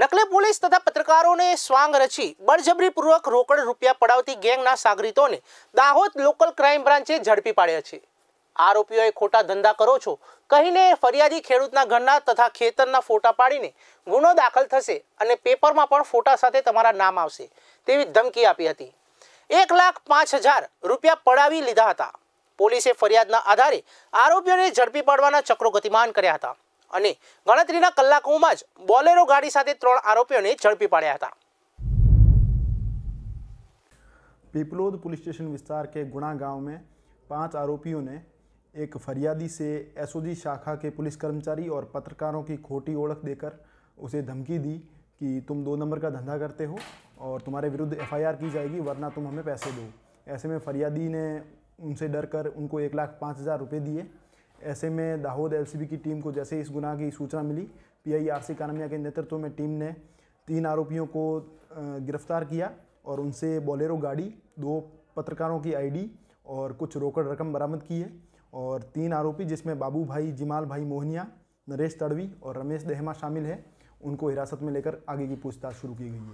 નકલી પોલીસ તથા પત્રકારોને સ્વાંગ રચી બળજબરીપૂર્વક રોકડ રૂપિયા પડાવતી ગેંગના સાગરીતોને દાહોદ લોકલ ક્રાઇમ બ્રાન્ચે ઝડપી પાડ્યા છે આરોપીઓએ ખોટા ધંધા કરો છો કહીને ફરિયાદી ખેડૂતના ઘરના તથા ખેતરના ફોટા પાડીને ગુનો દાખલ થશે અને પેપરમાં પણ ફોટા સાથે તમારા નામ આવશે તેવી ધમકી આપી હતી એક લાખ પાંચ હજાર રૂપિયા પડાવી લીધા હતા પોલીસે ફરિયાદના આધારે આરોપીઓને ઝડપી પાડવાના ચક્રો ગતિમાન કર્યા હતા અને ગણતરીના કલાકોમાં જ બોલેરો ગાડી સાથે ત્રણ આરોપીઓને ઝડપી પાડ્યા હતા पीपलोद पुलिस स्टेशन विस्तार के गुणा गांव में पांच आरोपियों ने एक फरियादी से एसओजी शाखा के पुलिस कर्मचारी और पत्रकारों की खोटी ओढ़क देकर उसे धमकी दी कि तुम दो नंबर का धंधा करते हो और तुम्हारे विरुद्ध एफआईआर की जाएगी वरना तुम हमें पैसे दो ऐसे में फरियादी ने उनसे डर कर उनको एक लाख पाँच हज़ार रुपये दिए ऐसे में दाहोद एलसीबी की टीम को जैसे इस गुनाह की सूचना मिली आर सी कानमिया के नेतृत्व में टीम ने तीन आरोपियों को गिरफ्तार किया और उनसे बोलेरो गाड़ी दो पत्रकारों की आईडी और कुछ रोकड़ रकम बरामद की है और तीन आरोपी जिसमें बाबू भाई जिमाल भाई मोहनिया नरेश तड़वी और रमेश देहमा शामिल है उनको हिरासत में लेकर आगे की पूछताछ शुरू की गई है